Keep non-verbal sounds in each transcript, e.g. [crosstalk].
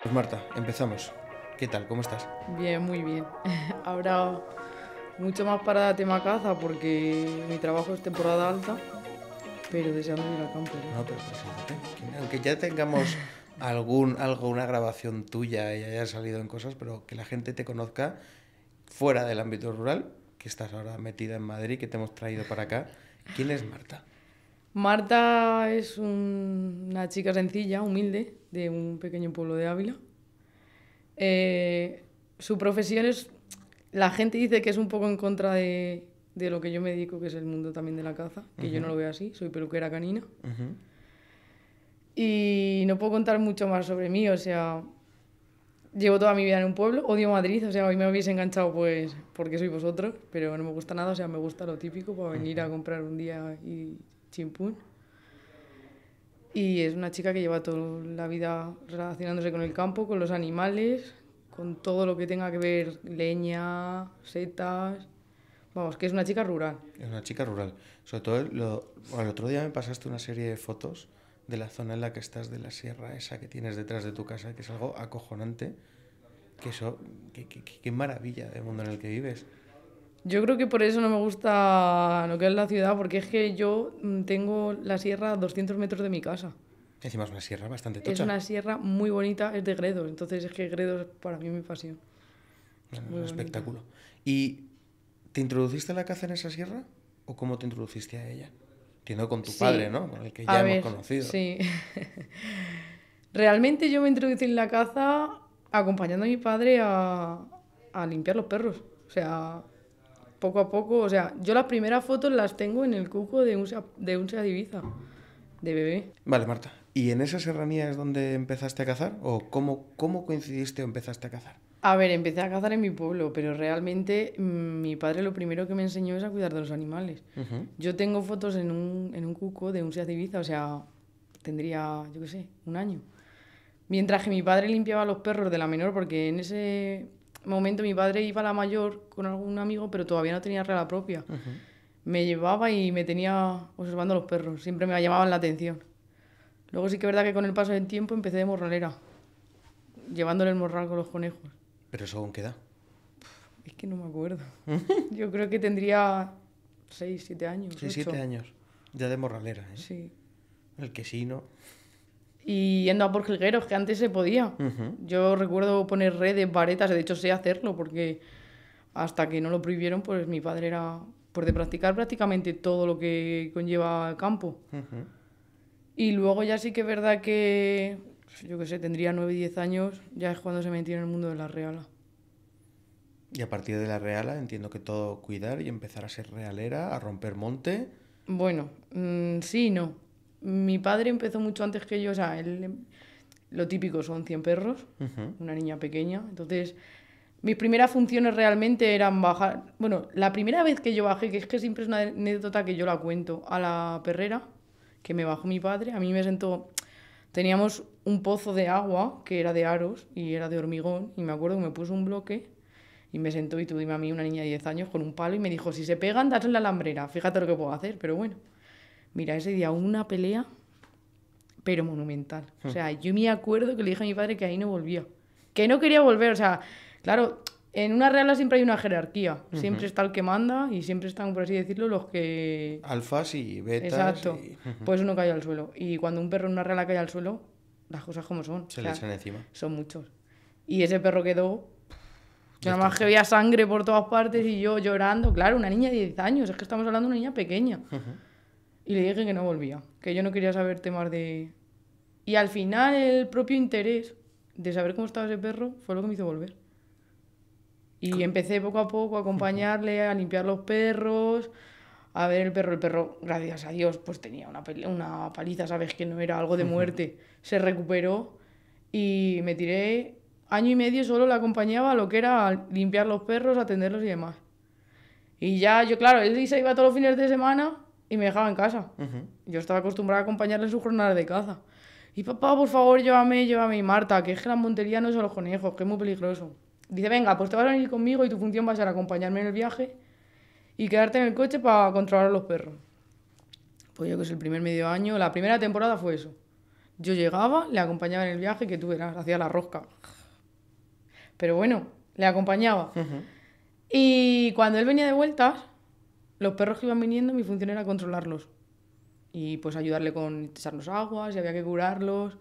Pues Marta, empezamos. ¿Qué tal? ¿Cómo estás? Bien, muy bien. Ahora [laughs] mucho más parada tema caza porque mi trabajo es temporada alta, pero deseando ir al campo. No, pero preséntate. Aunque ya tengamos [laughs] algún, algo, una grabación tuya y haya salido en cosas, pero que la gente te conozca fuera del ámbito rural, que estás ahora metida en Madrid, que te hemos traído para acá. ¿Quién es Marta? Marta es una chica sencilla, humilde, de un pequeño pueblo de Ávila. Eh, su profesión es, la gente dice que es un poco en contra de, lo que yo me dedico, que es el mundo también de la caza, que yo no lo veo así, soy peluquera canina. Y no puedo contar mucho más sobre mí, o sea, llevo toda mi vida en un pueblo, odio Madrid, o sea, hoy me habéis enganchado pues porque soy vosotros, pero no me gusta nada, o sea, me gusta lo típico para pues, venir a comprar un día y Chimpún. Y es una chica que lleva toda la vida relacionándose con el campo, con los animales, con todo lo que tenga que ver leña, setas. Vamos, que es una chica rural. Es una chica rural. Sobre todo, el otro día me pasaste una serie de fotos de la zona en la que estás, de la sierra esa que tienes detrás de tu casa, que es algo acojonante. Que eso, qué maravilla del mundo en el que vives. Yo creo que por eso no me gusta lo que es la ciudad, porque es que yo mm, tengo la sierra a 200 metros de mi casa. Encima es una sierra bastante tocha. Es una sierra muy bonita, es de Gredos, entonces es que Gredos para mí mi pasión. Es un espectáculo. ¿Y te introduciste a la caza en esa sierra o cómo te introduciste a ella? Entiendo con tu padre, ¿no? Con el que ya hemos conocido. Sí. [laughs] Realmente yo me introducí en la caza acompañando a mi padre a, a limpiar los perros. O sea, poco a poco, o sea, yo las primeras fotos las tengo en el cuco de un, de un Sea de bebé. Vale, Marta. ¿Y en esas serranías es donde empezaste a cazar? ¿O cómo, cómo coincidiste o empezaste a cazar? A ver, empecé a cazar en mi pueblo, pero realmente mm, mi padre lo primero que me enseñó es a cuidar de los animales. Yo tengo fotos en un, cuco de un seadiviza, o sea, tendría, yo qué sé, un año. Mientras que mi padre limpiaba los perros de la menor, porque en ese momento mi padre iba a la mayor con algún amigo, pero todavía no tenía regla propia. Me llevaba y me tenía observando los perros, siempre me llamaban la atención. Luego sí que es verdad que con el paso del tiempo empecé de morralera, llevándole el morral con los conejos. ¿Pero eso aún queda? Es que no me acuerdo. [laughs] Yo creo que tendría seis, 7 años. 6, 7 años. Ya de morralera, ¿eh? Sí. El no y yendo a por jilgueros, que antes se podía. Yo recuerdo poner redes, varetas, de hecho sé hacerlo, porque hasta que no lo prohibieron, pues mi padre era por de practicar prácticamente todo lo que conlleva el campo. Y luego ya sí que es verdad que, pues, yo qué sé, tendría 9, 10 años, ya es cuando se metió en el mundo de la reala. Y a partir de la reala entiendo que todo cuidar y empezar a ser realera, a romper monte. Bueno, mm, sí sí, no mi padre empezó mucho antes que yo, o sea, él, lo típico son 100 perros, una niña pequeña, entonces mis primeras funciones realmente eran bajar, bueno, la primera vez que yo bajé, que es que siempre es una anécdota que yo la cuento, a la perrera, que me bajó mi padre, a mí me sentó, teníamos un pozo de agua que era de aros y era de hormigón, y me acuerdo que me puso un bloque. Y me sentó y tuvimos a mí, una niña de 10 años, con un palo y me dijo, si se pegan, en la alambrera. Fíjate lo que puedo hacer, pero bueno. Mira, ese día una pelea, pero monumental. O hmm. sea, yo me acuerdo que le dije a mi padre que ahí no volvía. Que no quería volver. O sea, claro, en una regla siempre hay una jerarquía. Siempre está el que manda y siempre están, por así decirlo, los que. Alfas y betas. Exacto. Pues uno cae al suelo. Y cuando un perro en una regla cae al suelo, las cosas como son. Se le echan encima. Son muchos. Y ese perro quedó. Nada más que había sangre por todas partes y yo llorando. Claro, una niña de 10 años. Es que estamos hablando de una niña pequeña. Ajá. Y le dije que no volvía, que yo no quería saber temas de... Y al final el propio interés de saber cómo estaba ese perro fue lo que me hizo volver. Y empecé poco a poco a acompañarle, a limpiar los perros, a ver el perro. El perro, gracias a Dios, pues tenía una, una paliza, ¿sabes? Que no era algo de muerte. Se recuperó y me tiré año y medio solo le acompañaba a lo que era limpiar los perros, atenderlos y demás. Y ya yo, claro, él se iba todos los fines de semana y me dejaba en casa. Yo estaba acostumbrada a acompañarle en sus jornadas de caza. Y papá, por favor, llévame, llévame. Y Marta, que es que la montería no son los conejos, que es muy peligroso. Dice, venga, pues te vas a venir conmigo y tu función va a ser acompañarme en el viaje y quedarte en el coche para controlar a los perros. Pues yo que es el primer medio año, la primera temporada fue eso. Yo llegaba, le acompañaba en el viaje que tú eras, hacía la rosca. Pero bueno, le acompañaba. Y cuando él venía de vueltas, los perros que iban viniendo, mi función era controlarlos. Y pues ayudarle con echarnos aguas, y había que curarlos.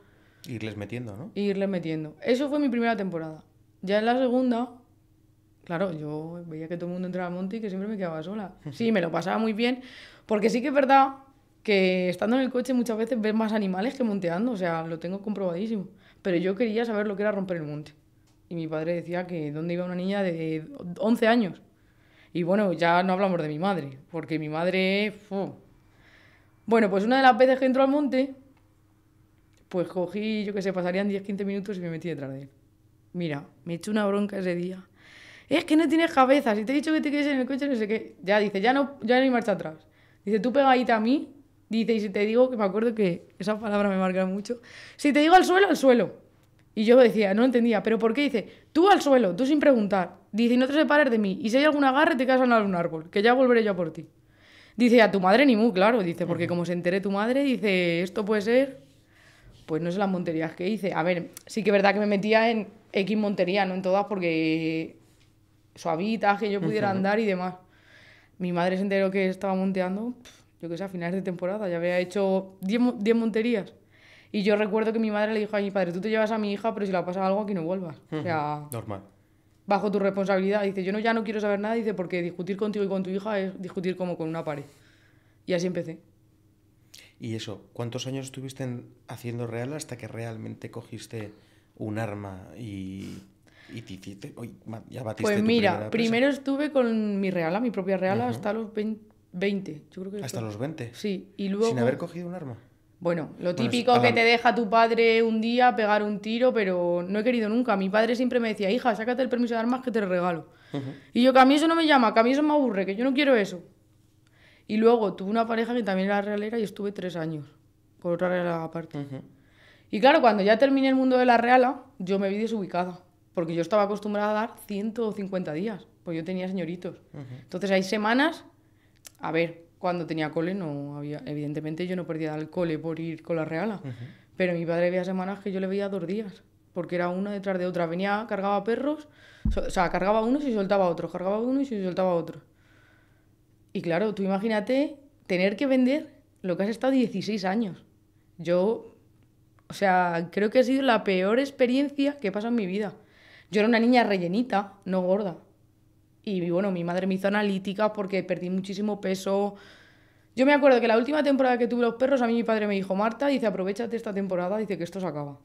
Irles metiendo, ¿no? Irles metiendo. Eso fue mi primera temporada. Ya en la segunda, claro, yo veía que todo el mundo entraba al monte y que siempre me quedaba sola. [laughs] Sí, me lo pasaba muy bien, porque sí que es verdad que estando en el coche muchas veces ves más animales que monteando, o sea, lo tengo comprobadísimo. Pero yo quería saber lo que era romper el monte. Y mi padre decía que dónde iba una niña de 11 años. Y bueno, ya no hablamos de mi madre, porque mi madre... Bueno, pues una de las veces que entró al monte, pues cogí, yo qué sé, pasarían 10-15 minutos y me metí detrás de él. Mira, me echó una bronca ese día. Es que no tienes cabeza, si te he dicho que te quedes en el coche, no sé qué. Ya dice, ya no, ya no hay marcha atrás. Dice, tú pegadita a mí. Dice, y si te digo, que me acuerdo que esa palabra me marca mucho. Si te digo al suelo, al suelo. Y yo decía, no entendía, pero ¿por qué? Dice, tú al suelo, tú sin preguntar. Dice, y no te separes de mí. Y si hay algún agarre, te quedas en algún árbol, que ya volveré yo por ti. Dice, a tu madre ni mu, claro. Dice, porque como se entere tu madre, dice, esto puede ser. Pues no sé las monterías que hice. A ver, sí que es verdad que me metía en X montería, no en todas, porque suavitas, que yo pudiera andar y demás. Mi madre se enteró que estaba monteando, yo qué sé, a finales de temporada. Ya había hecho 10 monterías. Y yo recuerdo que mi madre le dijo a mi padre, tú te llevas a mi hija, pero si le pasa algo, aquí no vuelvas. O sea... Normal bajo tu responsabilidad. Dice, yo no, ya no quiero saber nada, dice, porque discutir contigo y con tu hija es discutir como con una pared. Y así empecé. ¿Y eso? ¿Cuántos años estuviste haciendo real hasta que realmente cogiste un arma y, y te hiciste, ya batiste Pues mira, primero estuve con mi real a mi propia real hasta los 20. ¿Hasta los 20? Sí, y luego... ¿Sin haber cogido un arma? Bueno, lo típico que te deja tu padre un día pegar un tiro, pero no he querido nunca. Mi padre siempre me decía, hija, sácate el permiso de armas que te regalo. Y yo, que a mí eso no me llama, que a mí eso me aburre, que yo no quiero eso. Y luego tuve una pareja que también era realera y estuve tres años por otra reala aparte. Y claro, cuando ya terminé el mundo de la reala, yo me vi desubicada, porque yo estaba acostumbrada a dar 150 días, pues yo tenía señoritos. Entonces hay semanas, a ver, cuando tenía cole, no había, evidentemente yo no perdía el cole por ir con la reala, pero mi padre veía semanas que yo le veía dos días, porque era una detrás de otra, venía, cargaba perros, o sea, cargaba uno y soltaba otro, cargaba uno y soltaba otro. Y claro, tú imagínate tener que vender lo que has estado 16 años. Yo, o sea, creo que ha sido la peor experiencia que he pasado en mi vida. Yo era una niña rellenita, no gorda, y bueno, mi madre me hizo analítica porque perdí muchísimo peso. Yo me acuerdo que la última temporada que tuve los perros, a mí mi padre me dijo, Marta, dice, aprovechate esta temporada, dice que esto se acaba.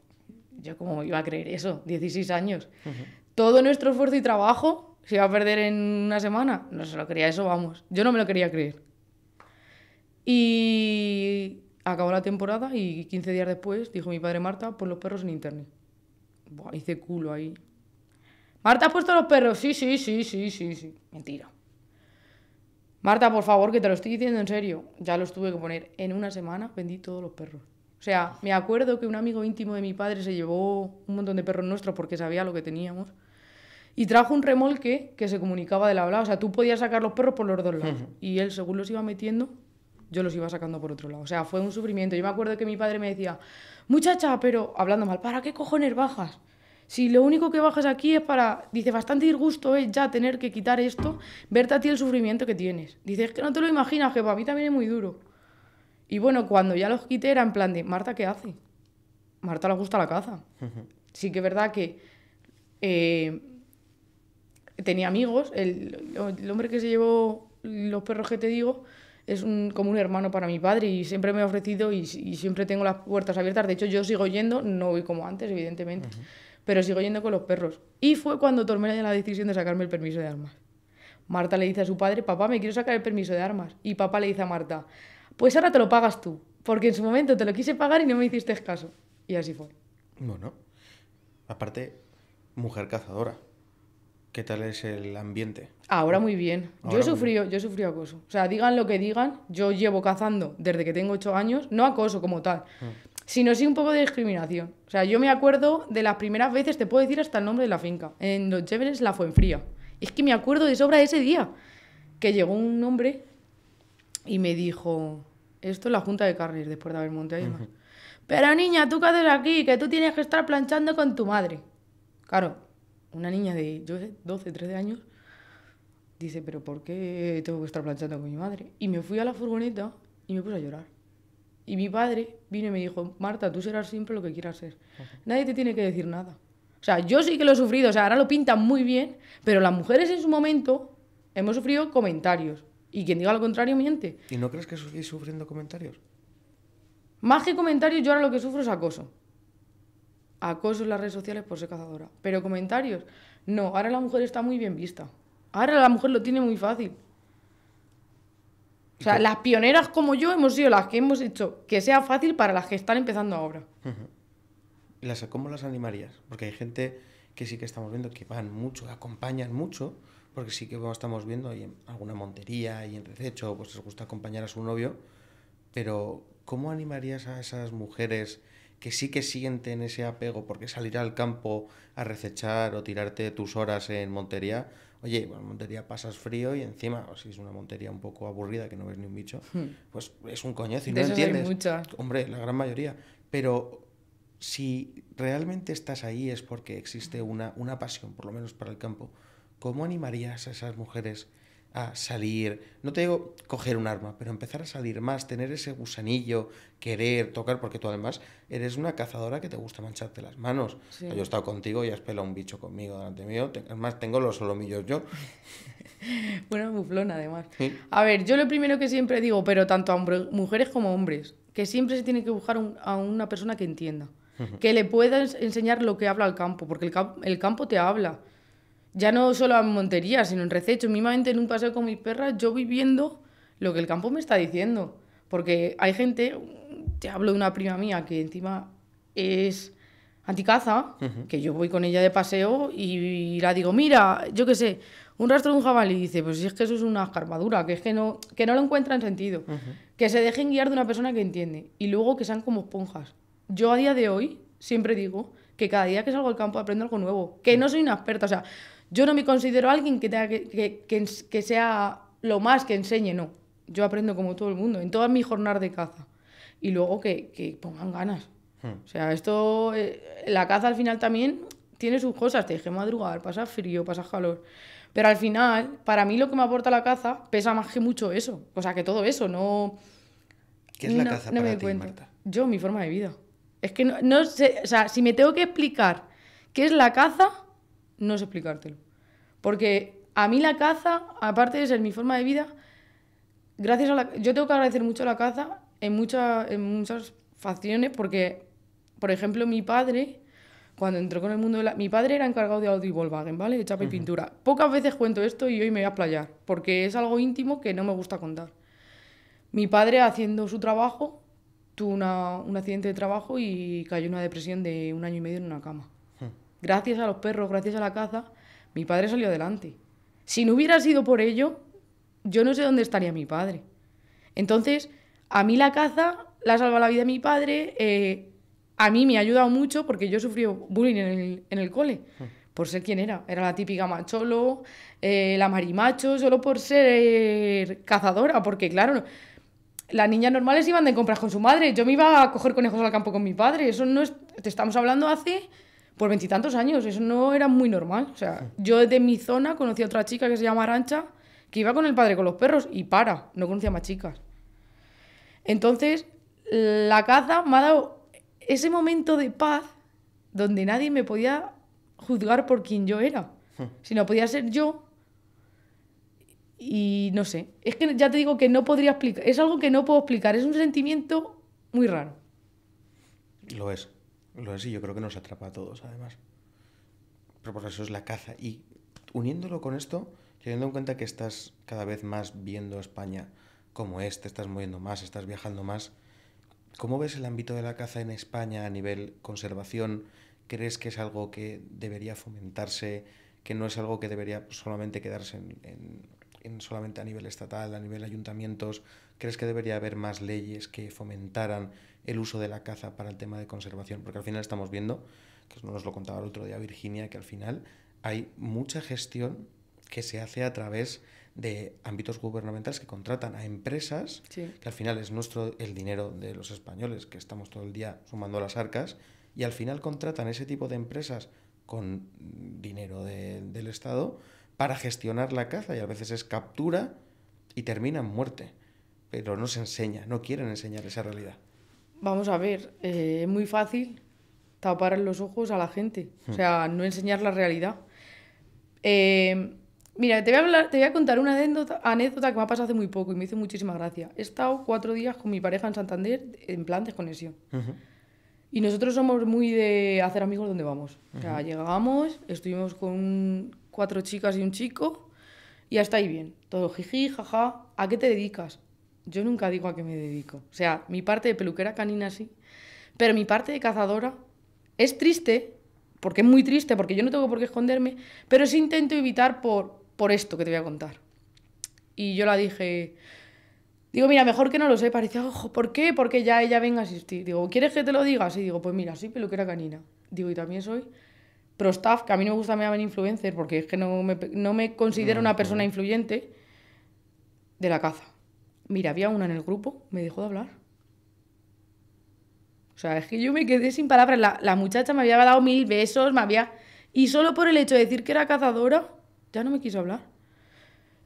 Yo como iba a creer eso, 16 años. Todo nuestro esfuerzo y trabajo se iba a perder en una semana. No se lo quería eso, vamos. Yo no me lo quería creer. Y acabó la temporada y 15 días después dijo mi padre Marta, pon los perros en internet. hice culo ahí. Marta, ¿has puesto los perros? Sí, sí, sí, sí, sí, sí. Mentira. Marta, por favor, que te lo estoy diciendo en serio. Ya los tuve que poner. En una semana vendí todos los perros. O sea, me acuerdo que un amigo íntimo de mi padre se llevó un montón de perros nuestros porque sabía lo que teníamos. Y trajo un remolque que se comunicaba del lado. O sea, tú podías sacar los perros por los dos lados. Y él, según los iba metiendo, yo los iba sacando por otro lado. O sea, fue un sufrimiento. Yo me acuerdo que mi padre me decía, muchacha, pero hablando mal, ¿para qué cojones bajas? Si lo único que bajas aquí es para, dice, bastante disgusto es ya tener que quitar esto, verte a ti el sufrimiento que tienes. Dice, es que no te lo imaginas, que para mí también es muy duro. Y bueno, cuando ya los quité era en plan de, Marta, ¿qué hace? Marta le gusta la caza. Sí que es verdad que eh, tenía amigos, el, hombre que se llevó los perros que te digo es un, como un hermano para mi padre y siempre me ha ofrecido y, siempre tengo las puertas abiertas. De hecho, yo sigo yendo, no voy como antes, evidentemente pero sigo yendo con los perros. Y fue cuando tomé la decisión de sacarme el permiso de armas. Marta le dice a su padre, papá, me quiero sacar el permiso de armas. Y papá le dice a Marta, pues ahora te lo pagas tú, porque en su momento te lo quise pagar y no me hiciste caso. Y así fue. Bueno, aparte, mujer cazadora. ¿Qué tal es el ambiente? Ahora muy bien. yo he sufrido, yo he acoso. O sea, digan lo que digan, yo llevo cazando desde que tengo ocho años, no acoso como tal. Mm sino sí un poco de discriminación. O sea, yo me acuerdo de las primeras veces, te puedo decir hasta el nombre de la finca, en Los Chéveres, La fue fría Es que me acuerdo de sobra ese día, que llegó un hombre y me dijo, esto es la junta de carnes, después de haber montado y Pero niña, ¿tú qué aquí? Que tú tienes que estar planchando con tu madre. Claro, una niña de, yo sé, 12, 13 años, dice, pero ¿por qué tengo que estar planchando con mi madre? Y me fui a la furgoneta y me puse a llorar. Y mi padre vino y me dijo, Marta, tú serás siempre lo que quieras ser. Nadie te tiene que decir nada. O sea, yo sí que lo he sufrido, o sea, ahora lo pintan muy bien, pero las mujeres en su momento hemos sufrido comentarios. Y quien diga lo contrario miente. ¿Y no crees que sufrís sufriendo comentarios? Más que comentarios, yo ahora lo que sufro es acoso. Acoso en las redes sociales por ser cazadora. Pero comentarios, no, ahora la mujer está muy bien vista. Ahora la mujer lo tiene muy fácil. O sea, las pioneras como yo hemos sido las que hemos hecho que sea fácil para las que están empezando ahora. ¿Y las, cómo las animarías? Porque hay gente que sí que estamos viendo que van mucho, acompañan mucho, porque sí que estamos viendo en alguna montería y en rececho, pues les gusta acompañar a su novio, pero ¿cómo animarías a esas mujeres que sí que sienten ese apego porque salir al campo a recechar o tirarte tus horas en montería, Oye, bueno, pues montería pasas frío y encima, o si es una montería un poco aburrida que no ves ni un bicho, hmm. pues es un coñazo y no entiendes. Hombre, la gran mayoría. Pero si realmente estás ahí es porque existe hmm. una, una pasión, por lo menos para el campo. ¿Cómo animarías a esas mujeres a salir, no te digo coger un arma, pero empezar a salir más, tener ese gusanillo, querer tocar, porque tú además eres una cazadora que te gusta mancharte las manos. Yo he estado contigo y has pelado un bicho conmigo delante mío, además tengo los solomillos yo. Buena [laughs] buflona además. A ver, yo lo primero que siempre digo, pero tanto a mujeres como hombres, que siempre se tiene que buscar a una persona que entienda, que le pueda enseñar lo que habla al campo, porque el, el campo te habla ya no solo en Montería, sino en Rececho, mismamente en un paseo con mis perras, yo viendo lo que el campo me está diciendo. Porque hay gente, te hablo de una prima mía que encima es anticaza, que yo voy con ella de paseo y la digo, mira, yo qué sé, un rastro de un jabalí. Y dice, pues si es que eso es una escarmadura, que es que no, que no lo en sentido. Que se dejen guiar de una persona que entiende. Y luego que sean como esponjas. Yo a día de hoy siempre digo que cada día que salgo al campo aprendo algo nuevo. Que no soy una experta, o sea, yo no me considero alguien que, que, sea lo más que enseñe, no. Yo aprendo como todo el mundo, en todas mi jornada de caza. Y luego que, pongan ganas. Hmm. O sea, esto, eh, la caza al final también tiene sus cosas, te dije, madrugar, pasa frío, pasa calor. Pero al final, para mí lo que me aporta la caza pesa más que mucho eso. O sea, que todo eso, no... ¿Qué es la caza para me ti, Marta? Yo, mi forma de vida. Es que no, no sé, o sea, si me tengo que explicar qué es la caza, no sé explicártelo. Porque a mí la caza, aparte de ser mi forma de vida, gracias a la, yo tengo que agradecer mucho a la caza en, muchas en muchas facciones porque, por ejemplo, mi padre, cuando entró con el mundo de la... Mi padre era encargado de Audi Volkswagen, ¿vale? De chapa y pintura. Pocas veces cuento esto y hoy me voy a playar porque es algo íntimo que no me gusta contar. Mi padre haciendo su trabajo tuvo un accidente de trabajo y cayó en una depresión de un año y medio en una cama. Gracias a los perros, gracias a la caza, mi padre salió adelante. Si no hubiera sido por ello, yo no sé dónde estaría mi padre. Entonces, a mí la caza la salva la vida de mi padre, eh, a mí me ha ayudado mucho porque yo sufrí bullying en el, cole, ah. por ser quien era. Era la típica macholo, eh, la marimacho, solo por ser eh, cazadora, porque claro, las niñas normales iban de compras con su madre, yo me iba a coger conejos al campo con mi padre, eso no es, te estamos hablando hace por veintitantos años. Eso no era muy normal. O sea, yo desde mi zona conocí a otra chica que se llama Arancha, que iba con el padre con los perros y para, no conocía más chicas. Entonces, la caza me ha dado ese momento de paz donde nadie me podía juzgar por quien yo era, hmm. sino podía ser yo. Y no sé, es que ya te digo que no podría explicar, es algo que no puedo explicar, es un sentimiento muy raro. Lo es. Lo es y yo creo que nos atrapa a todos, además. Pero por eso es la caza. Y uniéndolo con esto, teniendo en cuenta que estás cada vez más viendo España como este, estás moviendo más, estás viajando más, ¿cómo ves el ámbito de la caza en España a nivel conservación? ¿Crees que es algo que debería fomentarse? ¿Que no es algo que debería solamente quedarse solamente a nivel estatal, a nivel ayuntamientos? ¿Crees que debería haber más leyes que fomentaran el uso de la caza para el tema de conservación, porque al final estamos viendo, que nos lo contaba el otro día Virginia, que al final hay mucha gestión que se hace a través de ámbitos gubernamentales que contratan a empresas, que al final es nuestro el dinero de los españoles, que estamos todo el día sumando las arcas, y al final contratan ese tipo de empresas con dinero del Estado para gestionar la caza, y a veces es captura y termina en muerte, pero no se enseña, no quieren enseñar esa realidad. Vamos a ver, eh, es muy fácil tapar los ojos a la gente, o hmm. sea, no enseñar la realidad. Eh, mira, te voy, a hablar, te voy a contar una anécdota, que me ha pasado hace muy poco y me hizo muchísima gracia. He estado cuatro días con mi pareja en Santander en plan desconexión. conexión. Y nosotros somos muy de hacer amigos donde vamos. llegamos, estuvimos con cuatro chicas y un chico y hasta ahí bien. Todo jiji, jaja. ¿A qué te dedicas? yo nunca digo a qué me dedico. O sea, mi parte de peluquera canina sí, pero mi parte de cazadora es triste, porque es muy triste, porque yo no tengo por qué esconderme, pero sí intento evitar por, por esto que te voy a contar. Y yo la dije, digo, mira, mejor que no lo sé. parece, ojo, ¿por qué? Porque ya ella venga a asistir. Digo, ¿quieres que te lo diga? y digo, pues mira, soy peluquera canina. Digo, y también soy pro-staff, que a mí no me gusta me llaman influencer, porque es que no me considero una persona influyente de la caza. Mira, había una en el grupo, me dejó de hablar. O sea, es que yo me quedé sin palabras. La, muchacha me había dado mil besos, me había... Y solo por el hecho de decir que era cazadora, ya no me quiso hablar.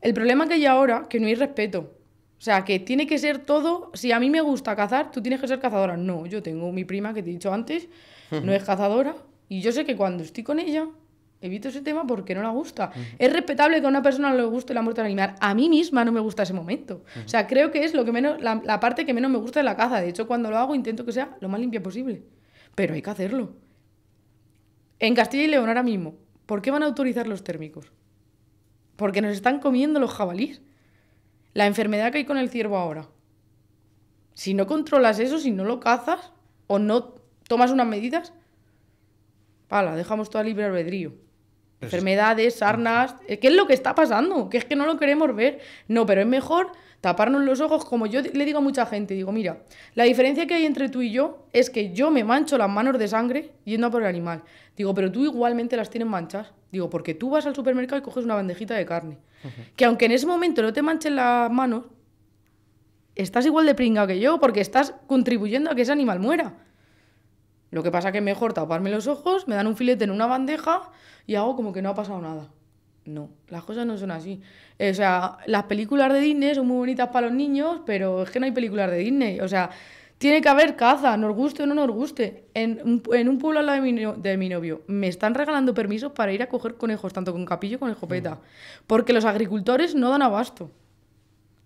El problema que hay ahora, que no hay respeto. O sea, que tiene que ser todo, si a mí me gusta cazar, tú tienes que ser cazadora. No, yo tengo mi prima que te he dicho antes, no es [laughs] cazadora. Y yo sé que cuando estoy con ella, evito ese tema porque no la gusta. Es respetable que a una persona le guste la muerte de animal. A mí misma no me gusta ese momento. O sea, creo que es lo que menos, la, parte que menos me gusta de la caza. De hecho, cuando lo hago intento que sea lo más limpia posible. Pero hay que hacerlo. En Castilla y León ahora mismo, ¿por qué van a autorizar los térmicos? Porque nos están comiendo los jabalíes. La enfermedad que hay con el ciervo ahora. Si no controlas eso, si no lo cazas o no tomas unas medidas, pala, dejamos todo libre albedrío enfermedades, sarnas, eh, ¿qué es lo que está pasando? Que es que no lo queremos ver. No, pero es mejor taparnos los ojos, como yo le digo a mucha gente, digo, mira, la diferencia que hay entre tú y yo es que yo me mancho las manos de sangre yendo a por el animal. Digo, pero tú igualmente las tienes manchas. Digo, porque tú vas al supermercado y coges una bandejita de carne. Que aunque en ese momento no te manchen las manos, estás igual de pringa que yo porque estás contribuyendo a que ese animal muera. Lo que pasa es que mejor taparme los ojos, me dan un filete en una bandeja y hago como que no ha pasado nada. No, las cosas no son así. O sea, las películas de Disney son muy bonitas para los niños, pero es que no hay películas de Disney. O sea, tiene que haber caza, nos guste o no nos guste. En, un pueblo al lado de mi, de mi, novio me están regalando permisos para ir a coger conejos, tanto con capillo como con escopeta. Mm. Porque los agricultores no dan abasto.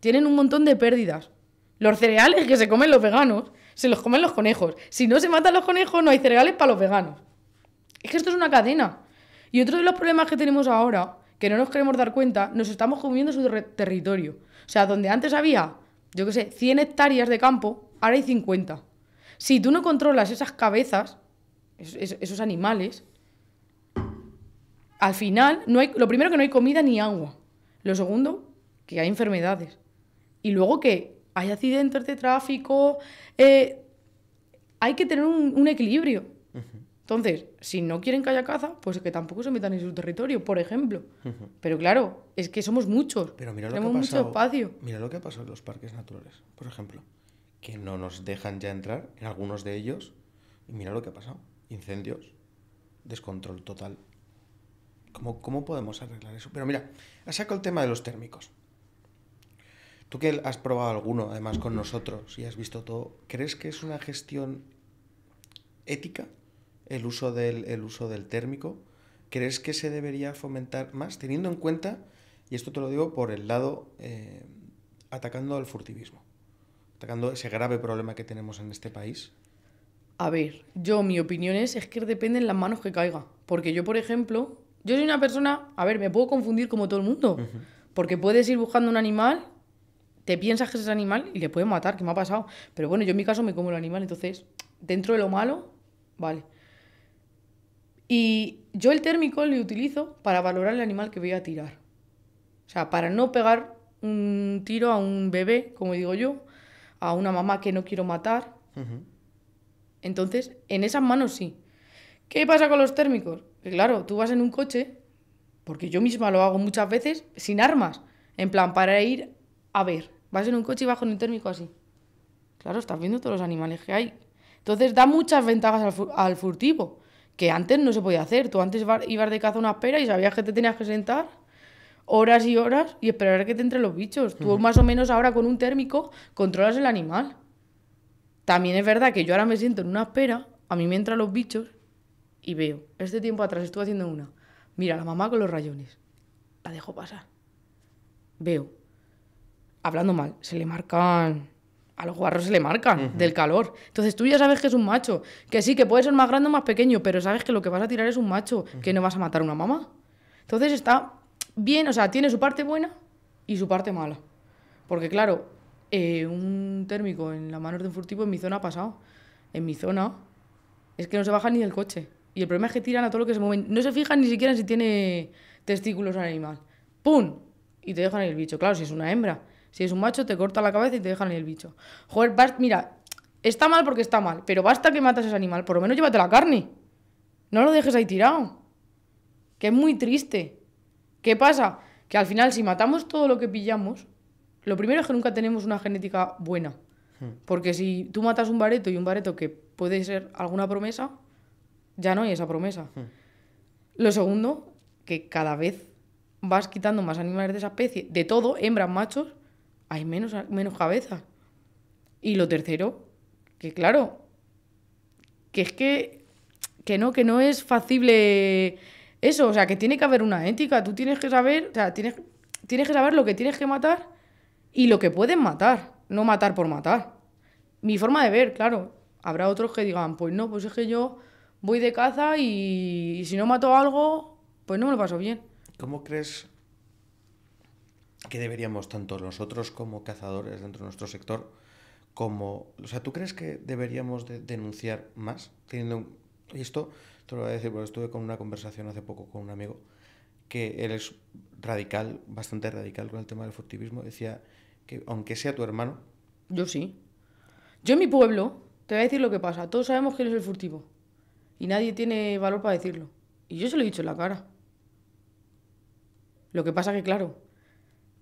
Tienen un montón de pérdidas. Los cereales que se comen los veganos se los comen los conejos. Si no se matan los conejos, no hay cereales para los veganos. Es que esto es una cadena. Y otro de los problemas que tenemos ahora, que no nos queremos dar cuenta, nos estamos comiendo su territorio. O sea, donde antes había, yo qué sé, 100 hectáreas de campo, ahora hay 50. Si tú no controlas esas cabezas, esos, animales, al final, no lo primero que no hay comida ni agua. Lo segundo, que hay enfermedades. Y luego que hay accidentes de tráfico, eh, hay que tener un, equilibrio. Entonces, si no quieren que haya caza, pues que tampoco se metan en su territorio, por ejemplo. Pero claro, es que somos muchos. Pero mira lo que ha pasado, mucho espacio. Mira lo que ha pasado en los parques naturales, por ejemplo, que no nos dejan ya entrar en algunos de ellos. Y mira lo que ha pasado: incendios, descontrol total. ¿Cómo, cómo podemos arreglar eso? Pero mira, ha sacado el tema de los térmicos. Tú que has probado alguno, además, con nosotros y has visto todo, ¿crees que es una gestión ética el uso del, uso del térmico? ¿Crees que se debería fomentar más, teniendo en cuenta, y esto te lo digo por el lado, eh, atacando al furtivismo, atacando ese grave problema que tenemos en este país? A ver, yo mi opinión es, es que depende en las manos que caiga. Porque yo, por ejemplo, yo soy una persona, a ver, me puedo confundir como todo el mundo. Porque puedes ir buscando un animal piensas que es animal y le puede matar, que me ha pasado. Pero bueno, yo en mi caso me como el animal, entonces, dentro de lo malo, vale. Y yo el térmico le utilizo para valorar el animal que voy a tirar. O sea, para no pegar un tiro a un bebé, como digo yo, a una mamá que no quiero matar. Entonces, en esas manos sí. ¿Qué pasa con los térmicos? Que claro, tú vas en un coche, porque yo misma lo hago muchas veces, sin armas. En plan, para ir a ver vas en un coche y vas con un térmico así. Claro, estás viendo todos los animales que hay. Entonces da muchas ventajas al, furtivo, que antes no se podía hacer. Tú antes ibas de caza a una espera y sabías que te tenías que sentar horas y horas y esperar a que te entren los bichos. Tú más o menos ahora con un térmico controlas el animal. También es verdad que yo ahora me siento en una espera, a mí me entran los bichos y veo, este tiempo atrás estuve haciendo una. Mira, la mamá con los rayones. La dejo pasar. Veo, hablando mal, se le marcan a los guarros se le marcan del calor. Entonces tú ya sabes que es un macho, que sí, que puede ser más grande o más pequeño, pero sabes que lo que vas a tirar es un macho, que no vas a matar a una mamá. Entonces está bien, o sea, tiene su parte buena y su parte mala. Porque claro, eh, un térmico en la mano de un furtivo en mi zona ha pasado. En mi zona es que no se baja ni del coche. Y el problema es que tiran a todo lo que se mueven. No se fijan ni siquiera si tiene testículos al animal. ¡Pum! Y te dejan el bicho. Claro, si es una hembra. Si es un macho, te corta la cabeza y te dejan el bicho. Joder, mira, está mal porque está mal, pero basta que matas a ese animal, por lo menos llévate la carne. No lo dejes ahí tirado. Que es muy triste. ¿Qué pasa? Que al final, si matamos todo lo que pillamos, lo primero es que nunca tenemos una genética buena. Hmm. Porque si tú matas un bareto y un bareto que puede ser alguna promesa, ya no hay esa promesa. Hmm. Lo segundo, que cada vez vas quitando más animales de esa especie, de todo, hembras, machos, hay menos, menos cabezas. Y lo tercero, que claro, que es que, que no, que no es factible eso, o sea, que tiene que haber una ética, tú tienes que saber, o sea, tienes, tienes que saber lo que tienes que matar y lo que puedes matar, no matar por matar. Mi forma de ver, claro, habrá otros que digan, pues no, pues es que yo voy de caza y, y si no mato algo, pues no me lo paso bien. ¿Cómo crees que deberíamos, tanto nosotros como cazadores dentro de nuestro sector, como... O sea, ¿tú crees que deberíamos de denunciar más? Teniendo Y esto te lo voy a decir porque estuve con una conversación hace poco con un amigo que él es radical, bastante radical con el tema del furtivismo. Decía que aunque sea tu hermano... Yo sí. Yo en mi pueblo, te voy a decir lo que pasa. Todos sabemos quién es el furtivo. Y nadie tiene valor para decirlo. Y yo se lo he dicho en la cara. Lo que pasa que, claro,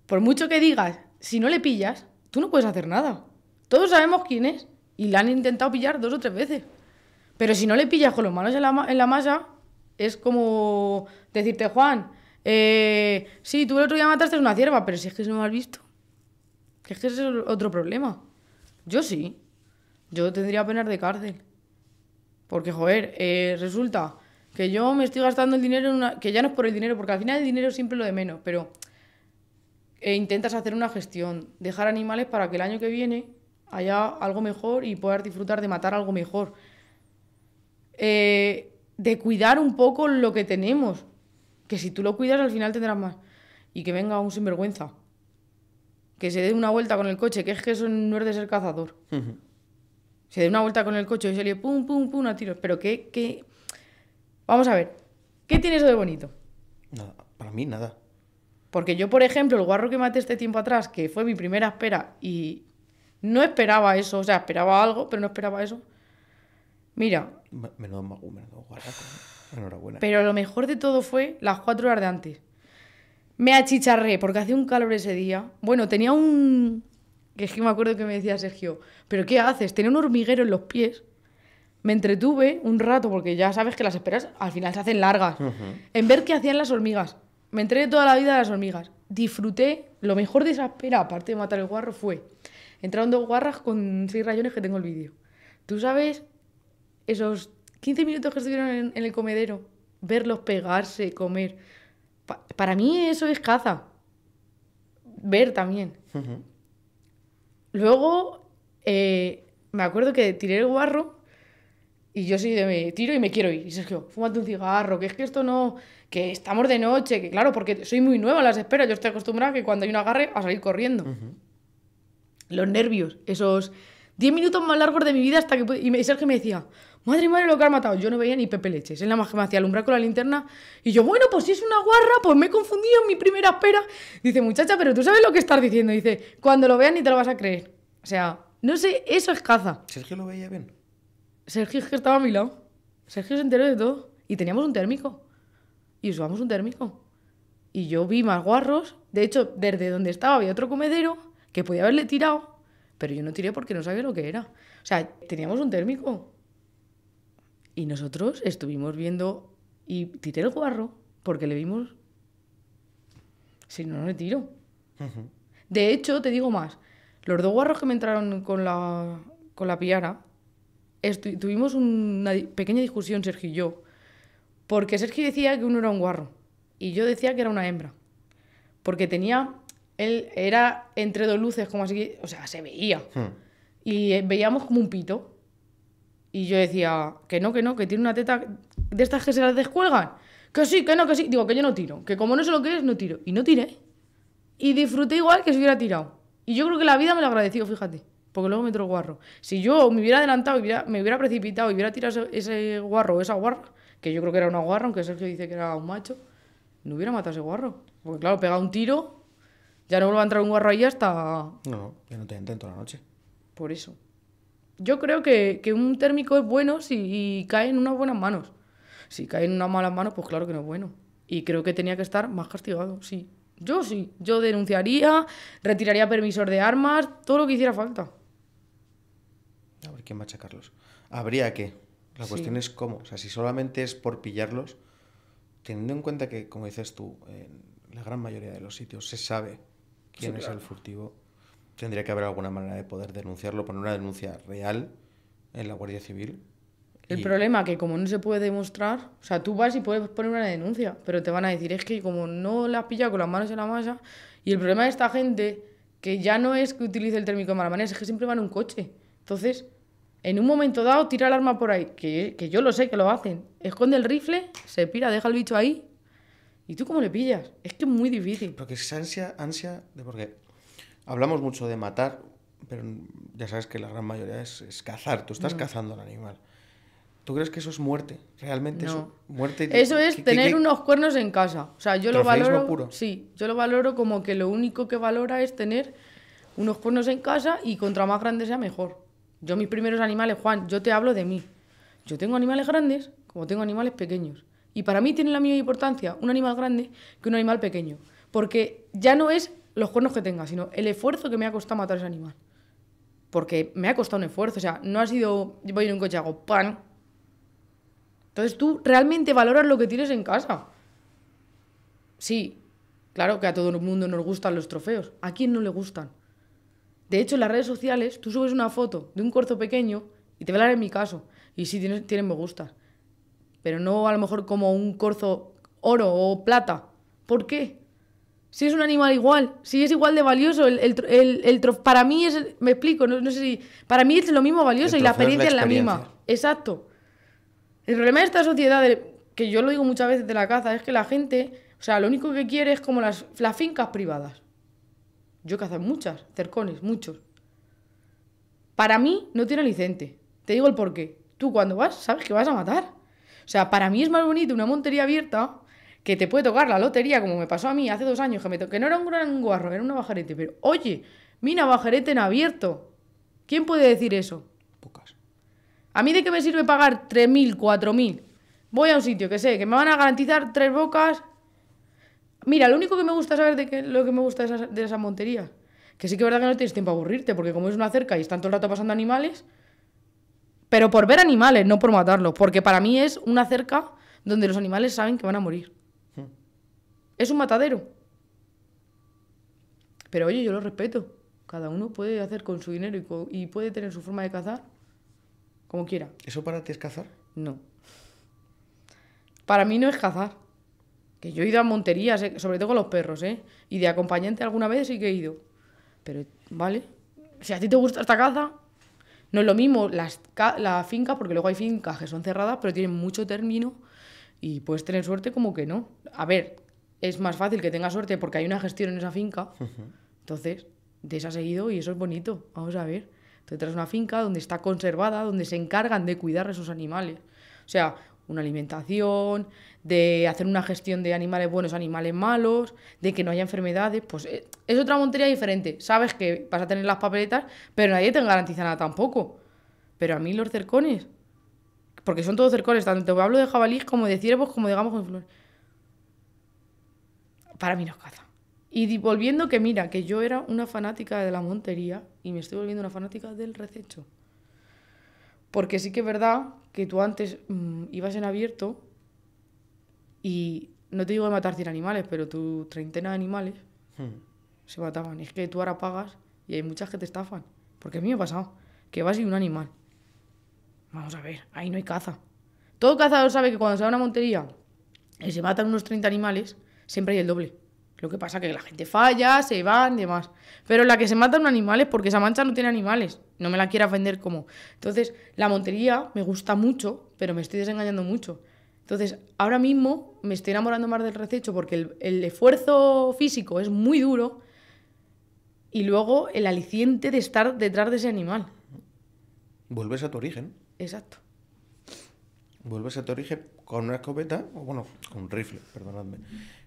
por mucho que digas, si no le pillas, tú no puedes hacer nada. Todos sabemos quién es y la han intentado pillar dos o tres veces. Pero si no le pillas con los manos en la, en masa, es como decirte, Juan, eh, sí, tú el otro día mataste una cierva, pero si es que no lo has visto. Que es que es otro problema. Yo sí. Yo tendría penas de cárcel. Porque, joder, eh, resulta que yo me estoy gastando el dinero Que ya no es por el dinero, porque al final el dinero es siempre lo de menos, pero e intentas hacer una gestión, dejar animales para que el año que viene haya algo mejor y poder disfrutar de matar algo mejor. Eh, de cuidar un poco lo que tenemos, que si tú lo cuidas al final tendrás más. Y que venga un sinvergüenza, que se dé una vuelta con el coche, que es que eso no es de ser cazador. Se dé una vuelta con el coche y se le pum, pum, pum a tiros. Pero que, Vamos a ver, ¿qué tiene eso de bonito? Nada, para mí nada. Porque yo, por ejemplo, el guarro que maté este tiempo atrás, que fue mi primera espera y no esperaba eso, o sea, esperaba algo, pero no esperaba eso. Mira. Menudo menudo Enhorabuena. Pero lo mejor de todo fue las cuatro horas de antes. Me achicharré porque hacía un calor ese día. Bueno, tenía un. Que es que me acuerdo que me decía Sergio, ¿pero qué haces? Tenía un hormiguero en los pies. Me entretuve un rato porque ya sabes que las esperas al final se hacen largas. En ver qué hacían las hormigas. Me entregué toda la vida a las hormigas. Disfruté, lo mejor de esa espera, aparte de matar el guarro, fue. Entraron dos guarras con seis rayones que tengo el vídeo. Tú sabes, esos 15 minutos que estuvieron en, el comedero, verlos pegarse, comer. para mí eso es caza. Ver también. Luego, eh, me acuerdo que tiré el guarro y yo sí me tiro y me quiero ir. Y Sergio, fúmate un cigarro, que es que esto no, que estamos de noche, que claro, porque soy muy nueva a las esperas, yo estoy acostumbrada a que cuando hay un agarre a salir corriendo. Los nervios, esos 10 minutos más largos de mi vida hasta que... Y Sergio me decía, madre madre lo que han matado. Yo no veía ni Pepe Leches, es la más que me hacía alumbrar con la linterna. Y yo, bueno, pues si es una guarra, pues me he confundido en mi primera espera. Dice, muchacha, pero tú sabes lo que estás diciendo. Dice, cuando lo veas ni te lo vas a creer. O sea, no sé, eso es caza. Sergio lo veía bien. Sergio que estaba a mi lado. Sergio se enteró de todo. Y teníamos un térmico. Y usamos un térmico. Y yo vi más guarros. De hecho, desde donde estaba había otro comedero que podía haberle tirado. Pero yo no tiré porque no sabía lo que era. O sea, teníamos un térmico. Y nosotros estuvimos viendo y tiré el guarro porque le vimos. Si no, no le tiro. De hecho, te digo más. Los dos guarros que me entraron con la, con la piara tuvimos una pequeña discusión Sergio y yo, porque Sergio decía que uno era un guarro y yo decía que era una hembra, porque tenía, él era entre dos luces, como así, o sea, se veía. Hmm. Y eh, veíamos como un pito. Y yo decía, que no, que no, que tiene una teta de estas que se las descuelgan. Que sí, que no, que sí. Digo, que yo no tiro, que como no sé lo que es, no tiro. Y no tiré. Y disfruté igual que si hubiera tirado. Y yo creo que la vida me lo agradeció, fíjate porque luego me guarro. Si yo me hubiera adelantado, y me hubiera precipitado y hubiera tirado ese, guarro o esa guarra, que yo creo que era una guarra, aunque Sergio dice que era un macho, no hubiera matado ese guarro. Porque claro, pegado un tiro, ya no vuelve a entrar un guarro ahí hasta... No, ya no te intento la noche. Por eso. Yo creo que, que un térmico es bueno si cae en unas buenas manos. Si cae en unas malas manos, pues claro que no es bueno. Y creo que tenía que estar más castigado, sí. Yo sí, yo denunciaría, retiraría permisor de armas, todo lo que hiciera falta va a chacarlos. Habría que. La cuestión es cómo. O sea, si solamente es por pillarlos, teniendo en cuenta que, como dices tú, en la gran mayoría de los sitios se sabe quién es el furtivo, tendría que haber alguna manera de poder denunciarlo, poner una denuncia real en la Guardia Civil. El problema que como no se puede demostrar, o sea, tú vas y puedes poner una denuncia, pero te van a decir es que como no la has con las manos en la masa, y el problema de esta gente, que ya no es que utilice el térmico de mala manera, es que siempre van en un coche. Entonces, en un momento dado, tira el arma por ahí, que, que yo lo sé que lo hacen. Esconde el rifle, se pira, deja el bicho ahí. ¿Y tú cómo le pillas? Es que es muy difícil. Porque es ansia, ansia de porque hablamos mucho de matar, pero ya sabes que la gran mayoría es, cazar. Tú estás cazando al animal. ¿Tú crees que eso es muerte? ¿Realmente es eso muerte? Eso es tener unos cuernos en casa. O sea, yo lo valoro. Puro. Sí, yo lo valoro como que lo único que valora es tener unos cuernos en casa y contra más grande sea mejor. Yo mis primeros animales, Juan, yo te hablo de mí. Yo tengo animales grandes como tengo animales pequeños. Y para mí tiene la misma importancia un animal grande que un animal pequeño. Porque ya no es los cuernos que tenga, sino el esfuerzo que me ha costado matar ese animal. Porque me ha costado un esfuerzo, o sea, no ha sido, yo voy en un coche y hago pan. Entonces tú realmente valoras lo que tienes en casa. Sí, claro que a todo el mundo nos gustan los trofeos. ¿A quién no le gustan? De hecho, en las redes sociales tú subes una foto de un corzo pequeño y te va a en mi caso. Y sí, tienen, me gusta. Pero no a lo mejor como un corzo oro o plata. ¿Por qué? Si es un animal igual, si es igual de valioso, el, para mí es, me explico, no, sé si, para mí es lo mismo valioso y la experiencia, es la, misma. Exacto. El problema de esta sociedad, que yo lo digo muchas veces de la caza, es que la gente, o sea, lo único que quiere es como las, las fincas privadas. Yo que muchas, cercones, muchos. Para mí no tiene licente. Te digo el porqué. Tú cuando vas, sabes que vas a matar. O sea, para mí es más bonito una montería abierta que te puede tocar la lotería, como me pasó a mí hace dos años, que, me que no era un gran guarro, era un navajarete. Pero, oye, mi navajarete en abierto. ¿Quién puede decir eso? Pocas. ¿A mí de qué me sirve pagar 3.000, 4.000? Voy a un sitio que sé que me van a garantizar tres bocas, Mira, lo único que me gusta saber de que, lo que me gusta de esa, de esa montería. Que sí que es verdad que no tienes tiempo a aburrirte, porque como es una cerca y están todo el rato pasando animales. Pero por ver animales, no por matarlos. Porque para mí es una cerca donde los animales saben que van a morir. Hmm. Es un matadero. Pero oye, yo lo respeto. Cada uno puede hacer con su dinero y puede tener su forma de cazar como quiera. ¿Eso para ti es cazar? No. Para mí no es cazar. Que yo he ido a monterías, eh, sobre todo con los perros, ¿eh? Y de acompañante alguna vez sí que he ido. Pero, vale. Si a ti te gusta esta caza, no es lo mismo la finca, porque luego hay fincas que son cerradas, pero tienen mucho término y puedes tener suerte como que no. A ver, es más fácil que tenga suerte porque hay una gestión en esa finca. Entonces, de esa seguido y eso es bonito. Vamos a ver. Entonces, traes una finca donde está conservada, donde se encargan de cuidar a esos animales. O sea, una alimentación, de hacer una gestión de animales buenos, animales malos, de que no haya enfermedades, pues eh, es otra montería diferente. Sabes que vas a tener las papeletas, pero nadie te garantiza nada tampoco. Pero a mí los cercones, porque son todos cercones, tanto hablo de jabalíes como de ciervos, como digamos... flores. Para mí nos caza. Y volviendo que mira, que yo era una fanática de la montería y me estoy volviendo una fanática del rececho. Porque sí que es verdad que tú antes mm, ibas en abierto y no te digo de matar 100 animales, pero tu treintena de animales hmm. se mataban. es que tú ahora pagas y hay muchas que te estafan. Porque a mí me ha pasado que vas y un animal. Vamos a ver, ahí no hay caza. Todo cazador sabe que cuando se da una montería y se matan unos 30 animales, siempre hay el doble. Lo que pasa es que la gente falla, se van, demás. Pero la que se matan animales, porque esa mancha no tiene animales. No me la quiera ofender como. Entonces, la montería me gusta mucho, pero me estoy desengañando mucho. Entonces, ahora mismo me estoy enamorando más del rececho porque el, esfuerzo físico es muy duro y luego el aliciente de estar detrás de ese animal. Vuelves a tu origen. Exacto. Vuelves a tu origen con una escopeta, o bueno, con un rifle, perdonadme,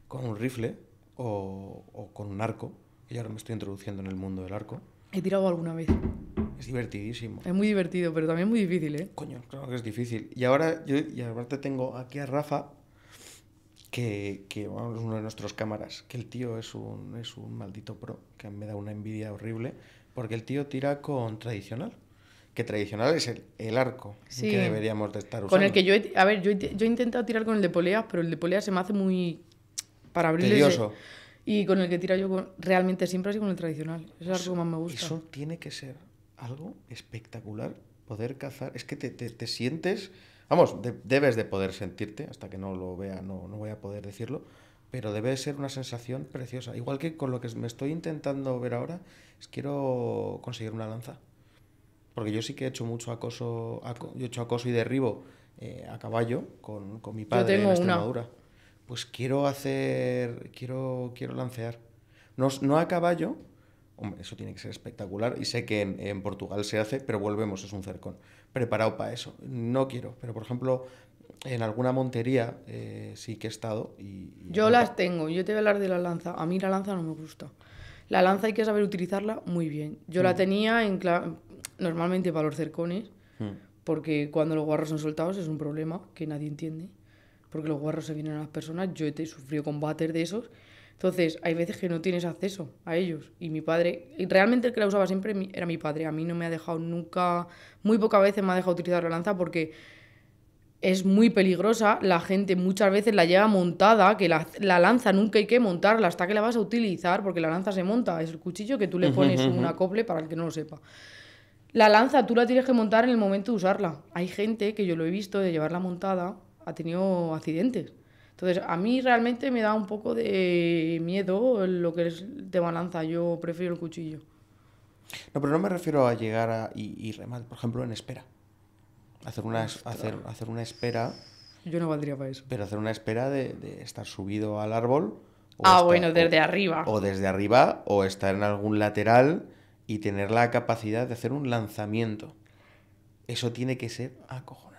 con un rifle o, o con un arco. Y ahora me estoy introduciendo en el mundo del arco. He tirado alguna vez. Es divertidísimo. Es muy divertido, pero también muy difícil, ¿eh? Coño, claro que es difícil. Y ahora, yo, y aparte tengo aquí a Rafa, que, es uno de nuestros cámaras, que el tío es un, es un maldito pro, que me da una envidia horrible, porque el tío tira con tradicional que tradicional es el, arco que deberíamos de estar usando. Con el que yo, a ver, yo he, yo he, intentado tirar con el de poleas, pero el de poleas se me hace muy para abrir. Y con el que tira yo realmente siempre así con el tradicional. Es el arco más me gusta. Eso tiene que ser algo espectacular poder cazar. Es que te, sientes, vamos, debes de poder sentirte, hasta que no lo vea, no, no voy a poder decirlo, pero debe ser una sensación preciosa. Igual que con lo que me estoy intentando ver ahora, es quiero conseguir una lanza. Porque yo sí que he hecho mucho acoso, acoso y derribo eh, a caballo con, mi padre en Extremadura. Pues quiero hacer, quiero, quiero lancear. No, no a caballo, Hombre, eso tiene que ser espectacular y sé que en, Portugal se hace, pero volvemos, es un cercón. Preparado para eso. No quiero, pero por ejemplo, en alguna montería eh, sí que he estado y... yo las pues tengo, yo te voy a hablar de la lanza. A mí la lanza no me gusta. La lanza hay que saber utilizarla muy bien. Yo la mm. tenía en normalmente para los cercones, mm. porque cuando los guarros son soltados es un problema que nadie entiende, porque los guarros se vienen a las personas. Yo he sufrido combates de esos entonces, hay veces que no tienes acceso a ellos. Y mi padre, y realmente el que la usaba siempre era mi padre. A mí no me ha dejado nunca, muy pocas veces me ha dejado utilizar la lanza porque es muy peligrosa. La gente muchas veces la lleva montada, que la, lanza nunca hay que montarla hasta que la vas a utilizar, porque la lanza se monta. Es el cuchillo que tú le pones en un acople para el que no lo sepa. La lanza tú la tienes que montar en el momento de usarla. Hay gente que yo lo he visto de llevarla montada, ha tenido accidentes entonces, a mí realmente me da un poco de miedo lo que es de balanza. Yo prefiero el cuchillo. No, pero no me refiero a llegar a, y, y remar, por ejemplo, en espera. Hacer una, hacer, hacer una espera. Yo no valdría para eso. Pero hacer una espera de, estar subido al árbol. ah, bueno, desde arriba. O desde arriba, o estar en algún lateral y tener la capacidad de hacer un lanzamiento. Eso tiene que ser acojonante.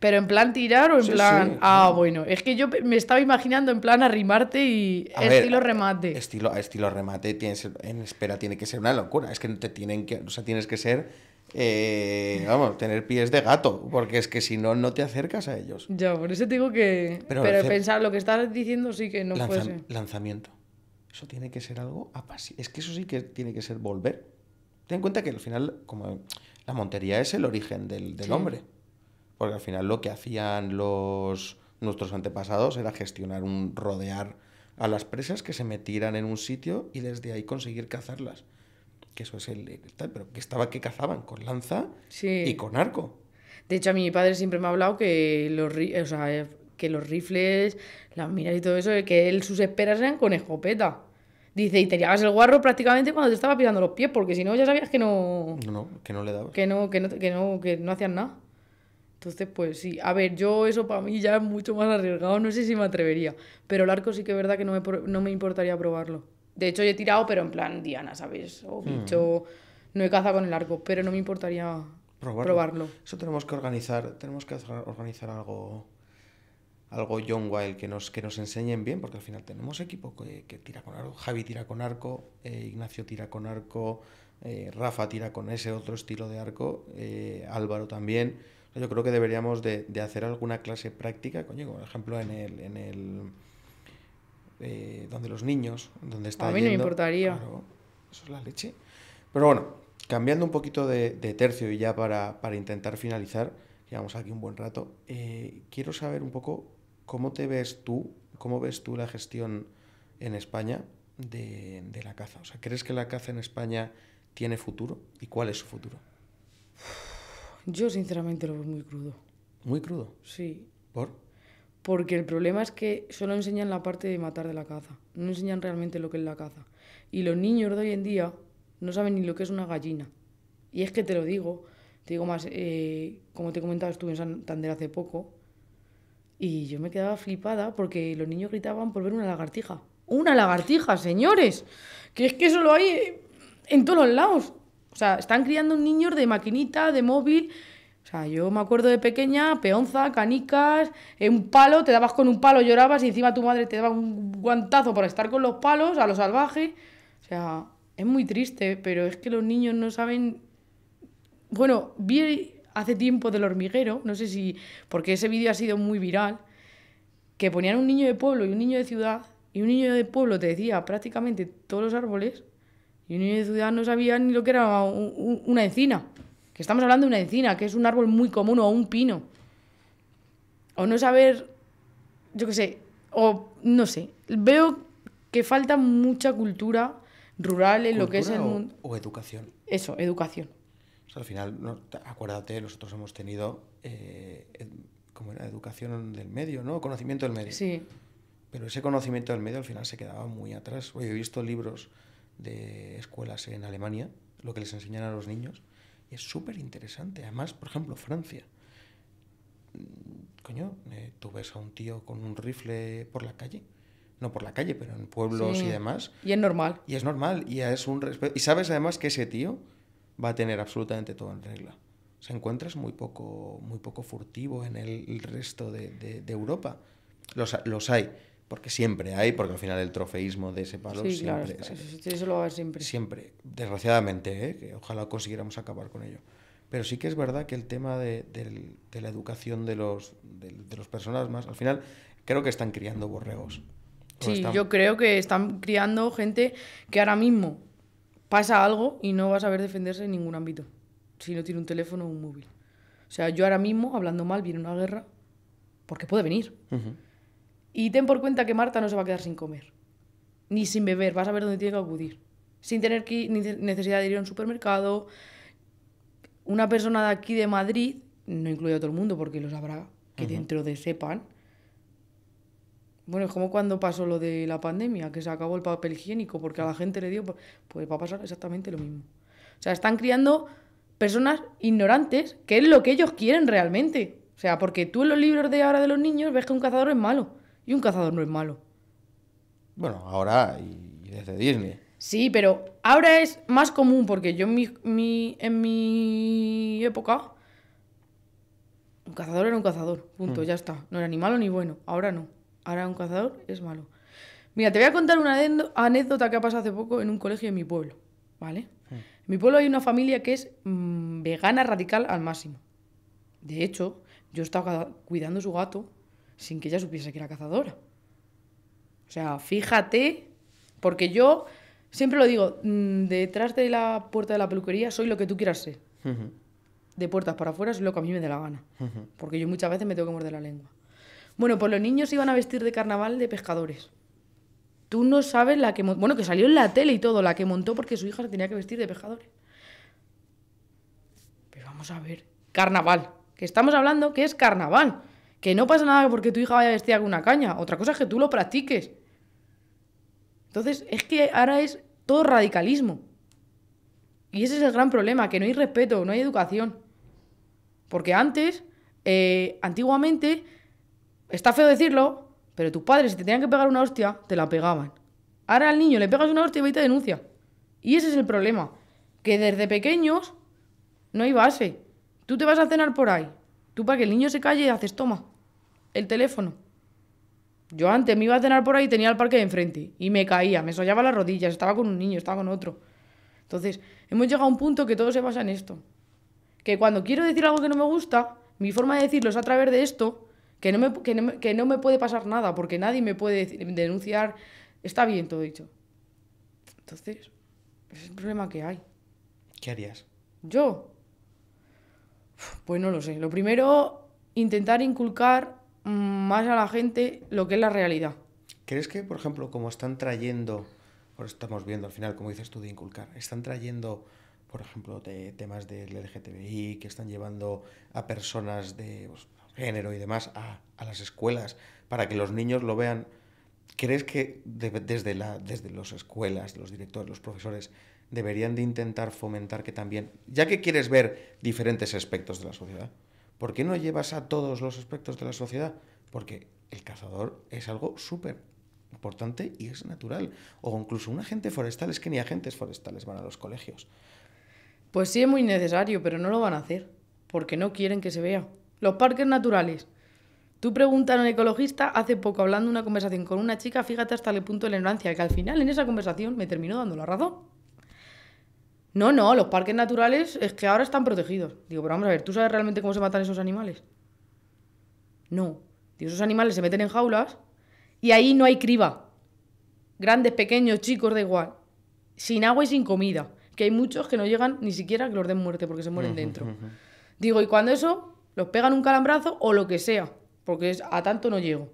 Pero en plan tirar o en plan. ah, bueno. Es que yo me estaba imaginando en plan arrimarte y estilo remate. Estilo, estilo remate tienes, en espera tiene que ser una locura. Es que no te tienen que. O sea, tienes que ser. Eh, vamos, tener pies de gato, porque es que si no, no te acercas a ellos. Ya, por eso te digo que. Pero, pensar lo que estás diciendo sí que no fuese. Lanzamiento. Eso tiene que ser algo apasionante. Es que eso sí que tiene que ser volver. Ten en cuenta que al final, como la montería es el origen del, hombre porque al final lo que hacían los nuestros antepasados era gestionar un rodear a las presas que se metieran en un sitio y desde ahí conseguir cazarlas. Que eso es el, pero que estaba que cazaban con lanza y con arco. De hecho, a mi padre siempre me ha hablado que los, o eh, que los rifles, las minas y todo eso, eh, que sus esperas eran con escopeta. Dice, y te llevabas el guarro prácticamente cuando te estaba pisando los pies, porque si no ya sabías que no... No, no que no le dabas. Que no, que no, que no, que no hacías nada. Entonces, pues sí, a ver, yo eso para mí ya es mucho más arriesgado, no sé si me atrevería, pero el arco sí que es verdad que no me, no me importaría probarlo. De hecho, yo he tirado, pero en plan Diana, ¿sabes? O hmm. bicho, no he cazado con el arco, pero no me importaría probarlo. Eso tenemos que organizar, tenemos que organizar algo algo John Wild que nos, que nos enseñen bien, porque al final tenemos equipo que, tira con arco, Javi tira con arco, eh, Ignacio tira con arco, eh, Rafa tira con ese otro estilo de arco, eh, Álvaro también yo creo que deberíamos de, hacer alguna clase práctica, coño, por ejemplo, en el... En el eh, donde los niños, donde está... A mí no me importaría. eso es la leche. Pero bueno, cambiando un poquito de, tercio y ya para, para, intentar finalizar, llevamos aquí un buen rato, eh, quiero saber un poco cómo te ves tú, cómo ves tú la gestión en España de, de la caza. O sea, ¿crees que la caza en España tiene futuro y cuál es su futuro? [sighs] [laughs] Yo sinceramente lo veo muy crudo. ¿Muy crudo? Sí. ¿Por? Porque el problema es que solo enseñan la parte de matar de la caza, no enseñan realmente lo que es la caza. Y los niños de hoy en día no saben ni lo que es una gallina. Y es que te lo digo, te digo más, eh, como te comentaba, estuve en Santander hace poco y yo me quedaba flipada porque los niños gritaban por ver una lagartija. ¡Una lagartija, señores! Que es que eso lo hay en todos los lados. O sea, están criando un niño de maquinita, de móvil. O sea, yo me acuerdo de pequeña, peonza, canicas, un palo, te dabas con un palo, llorabas y encima tu madre te daba un guantazo por estar con los palos, a los salvajes. O sea, es muy triste, pero es que los niños no saben... Bueno, vi hace tiempo del hormiguero, no sé si... porque ese vídeo ha sido muy viral, que ponían un niño de pueblo y un niño de ciudad, y un niño de pueblo te decía prácticamente todos los árboles, un niño de ciudad no sabía ni lo que era una encina. Que estamos hablando de una encina, que es un árbol muy común o un pino. O no saber, yo qué sé, o no sé. Veo que falta mucha cultura rural en lo que es el mundo. O educación. Eso, educación. al final, acuérdate, nosotros hemos tenido eh, como era educación del medio, ¿no? Conocimiento del medio. Sí. Pero ese conocimiento del medio al final se quedaba muy atrás. hoy he visto libros de escuelas en Alemania, lo que les enseñan a los niños. es súper interesante. Además, por ejemplo, Francia. Mm, coño, eh, tú ves a un tío con un rifle por la calle. No por la calle, pero en pueblos y demás. Y es normal. Y es normal. Y es un Y sabes además que ese tío va a tener absolutamente todo en regla. Se encuentras muy poco, muy poco furtivo en el, resto de, Europa. Los, los hay porque siempre hay, porque al final el trofeísmo de ese palo sí, siempre, claro, eso, lo va a haber siempre. Siempre, desgraciadamente, ¿eh? que ojalá consiguiéramos acabar con ello. Pero sí que es verdad que el tema de, la educación de los, de, personas más, al final creo que están criando borregos. Sí, yo creo que están criando gente que ahora mismo pasa algo y no va a saber defenderse en ningún ámbito, si no tiene un teléfono o un móvil. O sea, yo ahora mismo, hablando mal, viene una guerra, porque puede venir. Y ten por cuenta que Marta no se va a quedar sin comer, ni sin beber, vas a ver dónde tiene que acudir, sin tener que necesidad de ir a un supermercado. Una persona de aquí de Madrid, no incluye a todo el mundo porque lo sabrá, que dentro de sepan. Bueno, es como cuando pasó lo de la pandemia, que se acabó el papel higiénico porque a la gente le dio... Pues va a pasar exactamente lo mismo. O sea, están criando personas ignorantes, que es lo que ellos quieren realmente. O sea, porque tú en los libros de ahora de los niños ves que un cazador es malo. Y un cazador no es malo. Bueno, ahora y desde Disney. Sí, pero ahora es más común porque yo en mi, en mi época. Un cazador era un cazador, punto, mm. ya está. No era ni malo ni bueno, ahora no. Ahora un cazador es malo. Mira, te voy a contar una anécdota que ha pasado hace poco en un colegio de mi pueblo, ¿vale? Mm. En mi pueblo hay una familia que es mm, vegana radical al máximo. De hecho, yo estaba cuidando su gato sin que ella supiese que era cazadora. O sea, fíjate, porque yo siempre lo digo, mm, detrás de la puerta de la peluquería soy lo que tú quieras ser. De puertas para afuera soy lo que a mí me dé la gana, porque yo muchas veces me tengo que morder la lengua. Bueno, pues los niños iban a vestir de carnaval de pescadores. Tú no sabes la que... Bueno, que salió en la tele y todo, la que montó porque su hija se tenía que vestir de pescadores. Pero vamos a ver, carnaval, que estamos hablando que es carnaval. Que no pasa nada porque tu hija vaya a vestir una caña. Otra cosa es que tú lo practiques. Entonces, es que ahora es todo radicalismo. Y ese es el gran problema, que no hay respeto, no hay educación. Porque antes, eh, antiguamente, está feo decirlo, pero tus padres, si te tenían que pegar una hostia, te la pegaban. Ahora al niño le pegas una hostia y te denuncia. Y ese es el problema, que desde pequeños no hay base. Tú te vas a cenar por ahí, Tú para que el niño se calle haces, toma, el teléfono. Yo antes me iba a cenar por ahí tenía el parque de enfrente y me caía, me sollaba las rodillas, estaba con un niño, estaba con otro. Entonces, hemos llegado a un punto que todo se basa en esto. Que cuando quiero decir algo que no me gusta, mi forma de decirlo es a través de esto, que no me, no que no me puede pasar nada, porque nadie me puede denunciar, está bien todo dicho. Entonces, es el problema que hay. ¿Qué harías? Yo, pues no lo sé. Lo primero, intentar inculcar mm, más a la gente lo que es la realidad. ¿Crees que, por ejemplo, como están trayendo, o estamos viendo al final, como dices tú, de inculcar, están trayendo, por ejemplo, temas del LGTBI, que están llevando a personas de pues, género y demás a, las escuelas para que los niños lo vean? ¿Crees que desde las escuelas, los directores, los profesores, deberían de intentar fomentar que también, ya que quieres ver diferentes aspectos de la sociedad, ¿por qué no llevas a todos los aspectos de la sociedad? Porque el cazador es algo súper importante y es natural. O incluso un agente forestal, es que ni agentes forestales van a los colegios. Pues sí es muy necesario, pero no lo van a hacer, porque no quieren que se vea. Los parques naturales. Tú preguntas a un ecologista hace poco hablando una conversación con una chica, fíjate hasta el punto de la ignorancia, que al final en esa conversación me terminó dando la razón. No, no, los parques naturales es que ahora están protegidos. Digo, pero vamos a ver, ¿tú sabes realmente cómo se matan esos animales? No. esos animales se meten en jaulas y ahí no hay criba. Grandes, pequeños, chicos, da igual. Sin agua y sin comida. Que hay muchos que no llegan ni siquiera que los den muerte porque se mueren dentro. Digo, y cuando eso, los pegan un calambrazo o lo que sea, porque a tanto no llego.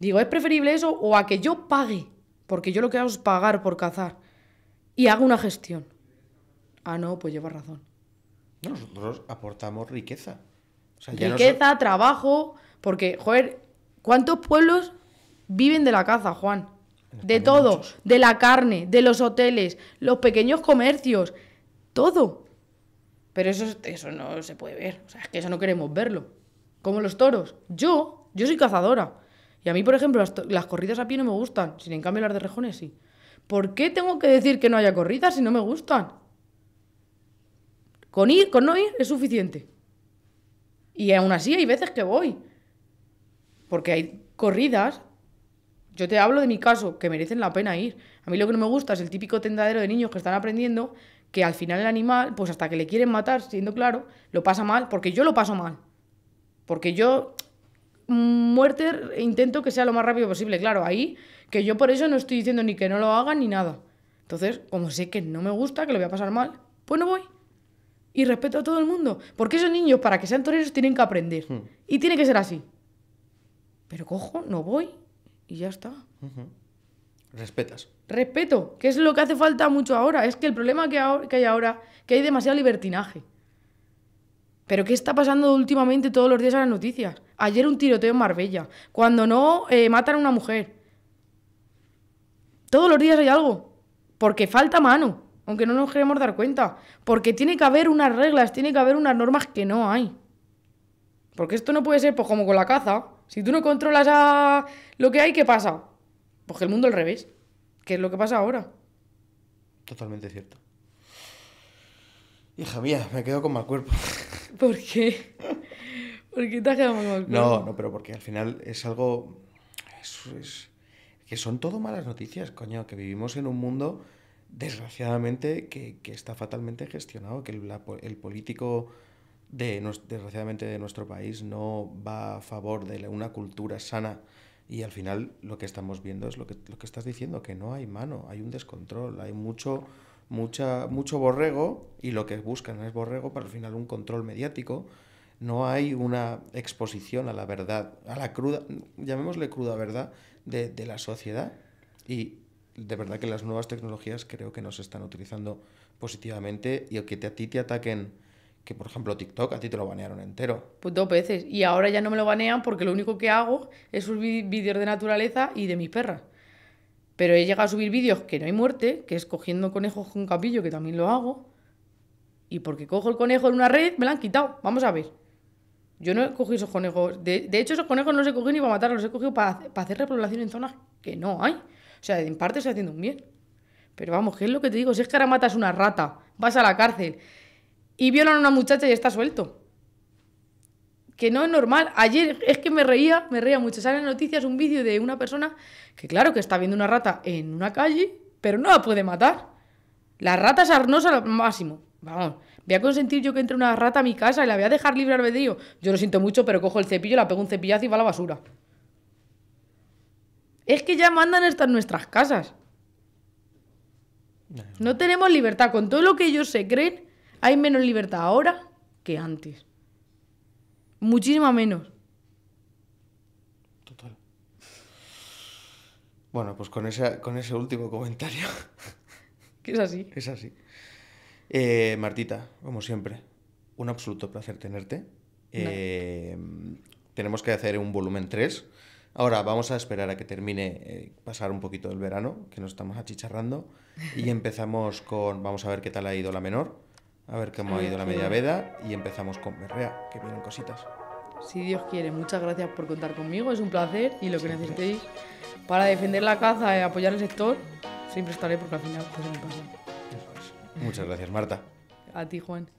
Digo, ¿es preferible eso o a que yo pague? Porque yo lo que hago es pagar por cazar y hago una gestión ah, no, pues llevas razón. nosotros aportamos riqueza. riqueza, trabajo, porque, joder, ¿cuántos pueblos viven de la caza, Juan? De todo, de la carne, de los hoteles, los pequeños comercios, todo. Pero eso, eso no se puede ver, o sea, es que eso no queremos verlo. Como los toros. Yo, yo soy cazadora. Y a mí, por ejemplo, las, corridas a pie no me gustan, sin en cambio las de rejones sí. ¿Por qué tengo que decir que no haya corridas si no me gustan? Con ir, con no ir es suficiente. Y aún así hay veces que voy. Porque hay corridas. Yo te hablo de mi caso, que merecen la pena ir. A mí lo que no me gusta es el típico tendadero de niños que están aprendiendo que al final el animal, pues hasta que le quieren matar, siendo claro, lo pasa mal, porque yo lo paso mal. Porque yo mm, muerte intento que sea lo más rápido posible. Claro, ahí que yo por eso no estoy diciendo ni que no lo hagan ni nada. Entonces, como sé que no me gusta, que lo voy a pasar mal, pues no voy y respeto a todo el mundo. Porque esos niños, para que sean toreros, tienen que aprender. Hmm. Y tiene que ser así. Pero cojo, no voy y ya está. Respetas. Respeto, que es lo que hace falta mucho ahora. Es que el problema que, que hay ahora, que hay demasiado libertinaje. Pero ¿qué está pasando últimamente todos los días en las noticias? Ayer un tiroteo en Marbella. Cuando no, eh, matan a una mujer. Todos los días hay algo. Porque falta mano aunque no nos queremos dar cuenta, porque tiene que haber unas reglas, tiene que haber unas normas que no hay. Porque esto no puede ser pues, como con la caza. Si tú no controlas a lo que hay, ¿qué pasa? Pues el mundo al revés, que es lo que pasa ahora. Totalmente cierto. Hija mía, me quedo con mal cuerpo. [laughs] ¿Por qué? ¿Por qué te has quedado con mal cuerpo? No, no, pero porque al final es algo... es, que son todo malas noticias, coño, que vivimos en un mundo desgraciadamente, que, está fatalmente gestionado, que el, político de, desgraciadamente de nuestro país no va a favor de una cultura sana y al final lo que estamos viendo es lo que, lo que estás diciendo, que no hay mano, hay un descontrol, hay mucho, mucha, mucho borrego y lo que buscan es borrego para al final un control mediático. No hay una exposición a la verdad, a la cruda, llamémosle cruda verdad, de, de la sociedad. Y de verdad que las nuevas tecnologías creo que nos están utilizando positivamente y que te, a ti te ataquen, que por ejemplo TikTok a ti te lo banearon entero. Pues dos veces. Y ahora ya no me lo banean porque lo único que hago es subir vídeos de naturaleza y de mis perras. Pero he llegado a subir vídeos que no hay muerte, que es cogiendo conejos con capillo, que también lo hago. Y porque cojo el conejo en una red, me lo han quitado. Vamos a ver. Yo no he cogido esos conejos. De, hecho, esos conejos no se he cogido ni para matarlos, los he cogido para, para hacer repoblación en zonas que no hay. O sea, en parte estoy haciendo un bien. Pero vamos, ¿qué es lo que te digo? Si es que ahora matas una rata, vas a la cárcel y violan a una muchacha y está suelto. Que no es normal. Ayer es que me reía, me reía mucho. Salen noticias un vídeo de una persona que, claro, que está viendo una rata en una calle, pero no la puede matar. La rata es arnosa al máximo. Vamos, voy a consentir yo que entre una rata a mi casa y la voy a dejar libre albedrío. Yo lo siento mucho, pero cojo el cepillo, la pego un cepillazo y va a la basura es que ya mandan estas nuestras casas. No tenemos libertad. Con todo lo que ellos se creen, hay menos libertad ahora que antes. Muchísima menos. Total. Bueno, pues con, ese, con ese último comentario. [laughs] que es así. Es así. Eh, Martita, como siempre, un absoluto placer tenerte. Eh, tenemos que hacer un volumen 3 Ahora vamos a esperar a que termine, eh, pasar un poquito el verano, que nos estamos achicharrando, y [laughs] empezamos con, vamos a ver qué tal ha ido la menor, a ver cómo ha ido la media veda, y empezamos con Berrea, que vienen cositas. Si Dios quiere, muchas gracias por contar conmigo, es un placer, y lo que necesitéis para defender la caza y apoyar el sector, siempre estaré porque al final pues me pasa. Muchas gracias, Marta. A ti, Juan.